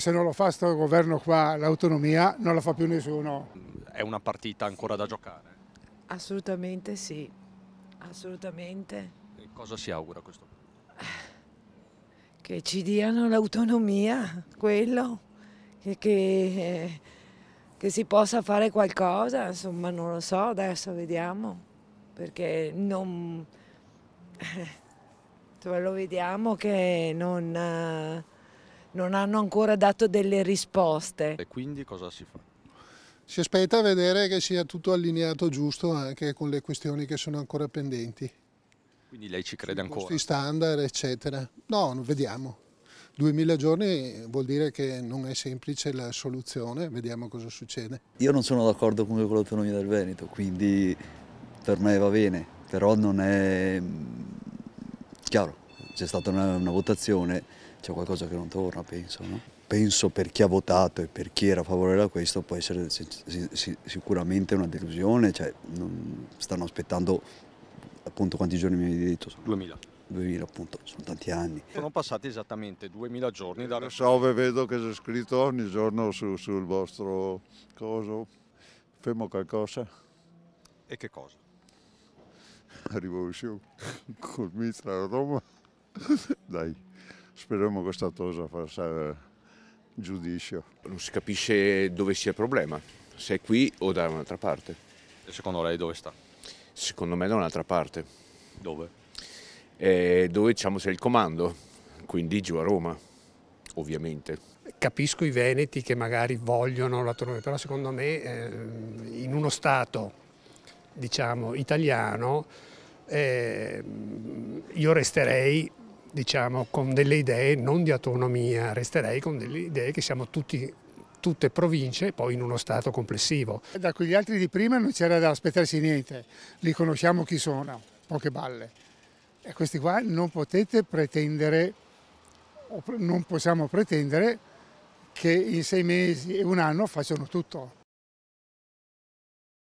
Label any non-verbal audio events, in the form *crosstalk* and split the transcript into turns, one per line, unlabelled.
Se non lo fa questo governo qua, l'autonomia, non la fa più nessuno.
È una partita ancora da giocare? Assolutamente sì, assolutamente.
E cosa si augura questo
*sighs* Che ci diano l'autonomia, quello, che, che, eh, che si possa fare qualcosa, insomma non lo so, adesso vediamo, perché non... Eh, cioè, lo vediamo che non eh, non hanno ancora dato delle risposte. E quindi cosa si fa? Si aspetta a
vedere che sia tutto allineato giusto anche con le questioni che sono ancora pendenti.
Quindi lei ci crede ancora?
Questi
standard, eccetera. No, vediamo. 2000 giorni vuol dire che non è semplice la soluzione, vediamo cosa succede.
Io non sono d'accordo con l'autonomia del Veneto, quindi per me va bene, però non è chiaro c'è stata una, una votazione, c'è qualcosa che non torna, penso. No? Penso per chi ha votato e per chi era favorevole a questo può essere sicuramente una delusione, cioè, stanno aspettando appunto quanti giorni mi hai
detto? 2000.
2000 appunto, sono tanti anni. Sono passati esattamente 2000 giorni da... Salve,
vedo che c'è scritto ogni giorno su, sul vostro coso, fermo qualcosa. E che cosa? La rivoluzione, *laughs* col mitra a Roma. *laughs* Dai, speriamo che questa Statosa faccia eh, giudizio. Non si capisce dove sia il problema, se è qui o da
un'altra parte. E secondo lei dove sta? Secondo me da un'altra parte. Dove? Eh, dove diciamo c'è il comando, quindi giù a Roma, ovviamente. Capisco i veneti che magari vogliono l'autonomia, però secondo me eh, in uno Stato diciamo, italiano eh, io resterei diciamo, con delle idee non di autonomia, resterei con delle idee che siamo tutti tutte province e poi in uno stato complessivo. Da quegli altri di prima non c'era da aspettarsi niente, li conosciamo chi sono, poche balle. E questi qua non potete pretendere, non possiamo pretendere
che in sei mesi e un anno facciano tutto.